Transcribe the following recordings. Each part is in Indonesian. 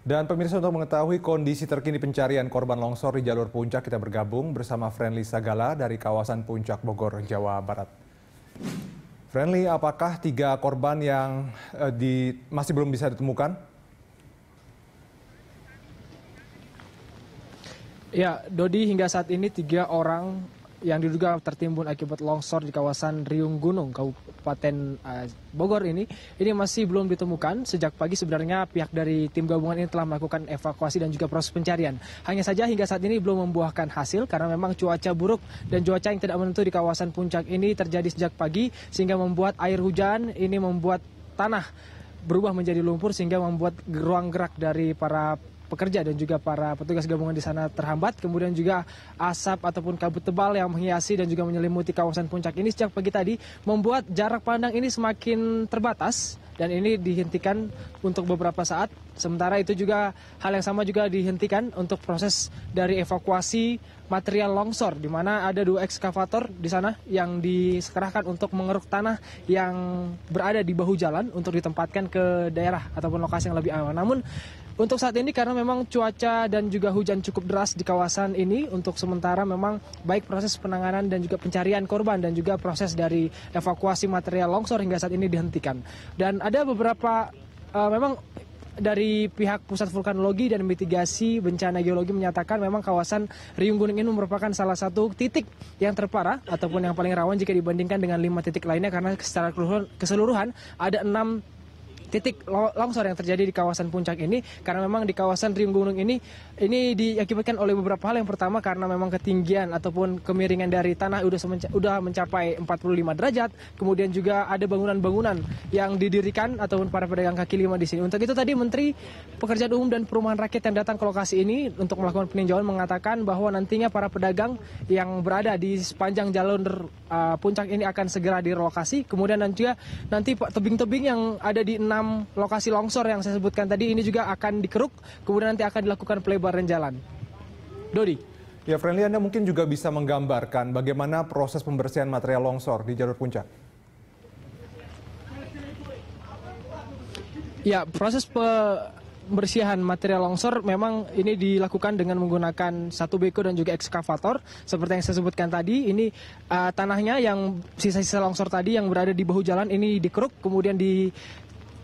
Dan pemirsa untuk mengetahui kondisi terkini pencarian korban longsor di jalur puncak, kita bergabung bersama Friendly Sagala dari kawasan puncak Bogor, Jawa Barat. Friendly, apakah tiga korban yang eh, di, masih belum bisa ditemukan? Ya, Dodi hingga saat ini tiga orang yang diduga tertimbun akibat longsor di kawasan Riung Gunung, Kabupaten eh, Bogor ini, ini masih belum ditemukan. Sejak pagi sebenarnya pihak dari tim gabungan ini telah melakukan evakuasi dan juga proses pencarian. Hanya saja hingga saat ini belum membuahkan hasil karena memang cuaca buruk dan cuaca yang tidak menentu di kawasan puncak ini terjadi sejak pagi sehingga membuat air hujan ini membuat tanah berubah menjadi lumpur sehingga membuat ruang gerak dari para pekerja dan juga para petugas gabungan di sana terhambat. Kemudian juga asap ataupun kabut tebal yang menghiasi dan juga menyelimuti kawasan puncak ini sejak pagi tadi membuat jarak pandang ini semakin terbatas dan ini dihentikan untuk beberapa saat. Sementara itu juga hal yang sama juga dihentikan untuk proses dari evakuasi material longsor di mana ada dua ekskavator di sana yang diserahkan untuk mengeruk tanah yang berada di bahu jalan untuk ditempatkan ke daerah ataupun lokasi yang lebih aman. Namun untuk saat ini karena memang cuaca dan juga hujan cukup deras di kawasan ini untuk sementara memang baik proses penanganan dan juga pencarian korban dan juga proses dari evakuasi material longsor hingga saat ini dihentikan. Dan ada beberapa uh, memang dari pihak Pusat Vulkanologi dan Mitigasi Bencana Geologi menyatakan memang kawasan Riung Gunung ini merupakan salah satu titik yang terparah ataupun yang paling rawan jika dibandingkan dengan lima titik lainnya karena secara keseluruhan ada enam titik longsor yang terjadi di kawasan puncak ini karena memang di kawasan riung gunung ini ini diakibatkan oleh beberapa hal yang pertama karena memang ketinggian ataupun kemiringan dari tanah udah udah mencapai 45 derajat kemudian juga ada bangunan-bangunan yang didirikan ataupun para pedagang kaki lima di sini untuk itu tadi menteri pekerjaan umum dan perumahan rakyat yang datang ke lokasi ini untuk melakukan peninjauan mengatakan bahwa nantinya para pedagang yang berada di sepanjang jalur uh, puncak ini akan segera direlokasi. Kemudian dan juga nanti tebing-tebing yang ada di enam lokasi longsor yang saya sebutkan tadi ini juga akan dikeruk. Kemudian nanti akan dilakukan pelebaran jalan. Dodi. Ya, Friendly, Anda mungkin juga bisa menggambarkan bagaimana proses pembersihan material longsor di jalur puncak. Ya, proses pe, pembersihan material longsor memang ini dilakukan dengan menggunakan satu beko dan juga ekskavator. Seperti yang saya sebutkan tadi, ini uh, tanahnya yang sisa-sisa longsor tadi yang berada di bahu jalan ini dikeruk kemudian di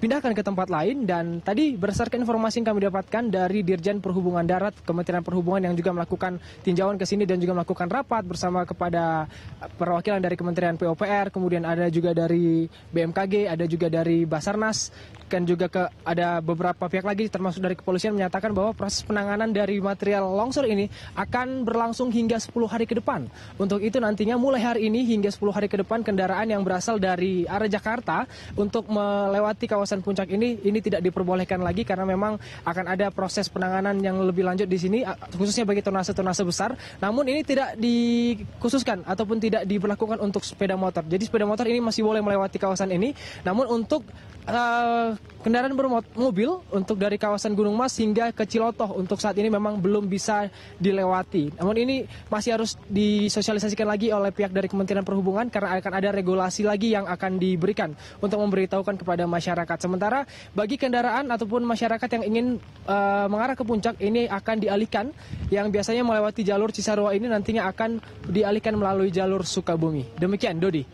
dipindahkan ke tempat lain dan tadi berdasarkan informasi yang kami dapatkan dari Dirjen Perhubungan Darat Kementerian Perhubungan yang juga melakukan tinjauan ke sini dan juga melakukan rapat bersama kepada perwakilan dari Kementerian Pupr kemudian ada juga dari BMKG, ada juga dari Basarnas dan juga ke ada beberapa pihak lagi termasuk dari kepolisian menyatakan bahwa proses penanganan dari material longsor ini akan berlangsung hingga 10 hari ke depan. Untuk itu nantinya mulai hari ini hingga 10 hari ke depan kendaraan yang berasal dari arah Jakarta untuk melewati kawasan kawasan puncak ini ini tidak diperbolehkan lagi karena memang akan ada proses penanganan yang lebih lanjut di sini khususnya bagi tonase-tonase besar. Namun ini tidak dikhususkan ataupun tidak diberlakukan untuk sepeda motor. Jadi sepeda motor ini masih boleh melewati kawasan ini. Namun untuk uh, kendaraan bermobil untuk dari kawasan Gunung Mas hingga ke Cilotoh untuk saat ini memang belum bisa dilewati. Namun ini masih harus disosialisasikan lagi oleh pihak dari Kementerian Perhubungan karena akan ada regulasi lagi yang akan diberikan untuk memberitahukan kepada masyarakat masyarakat. Sementara bagi kendaraan ataupun masyarakat yang ingin uh, mengarah ke puncak ini akan dialihkan yang biasanya melewati jalur Cisarua ini nantinya akan dialihkan melalui jalur Sukabumi. Demikian Dodi.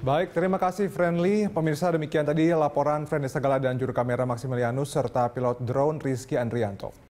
Baik, terima kasih Friendly. Pemirsa demikian tadi laporan Friendly Segala dan juru kamera Maximilianus serta pilot drone Rizky Andrianto.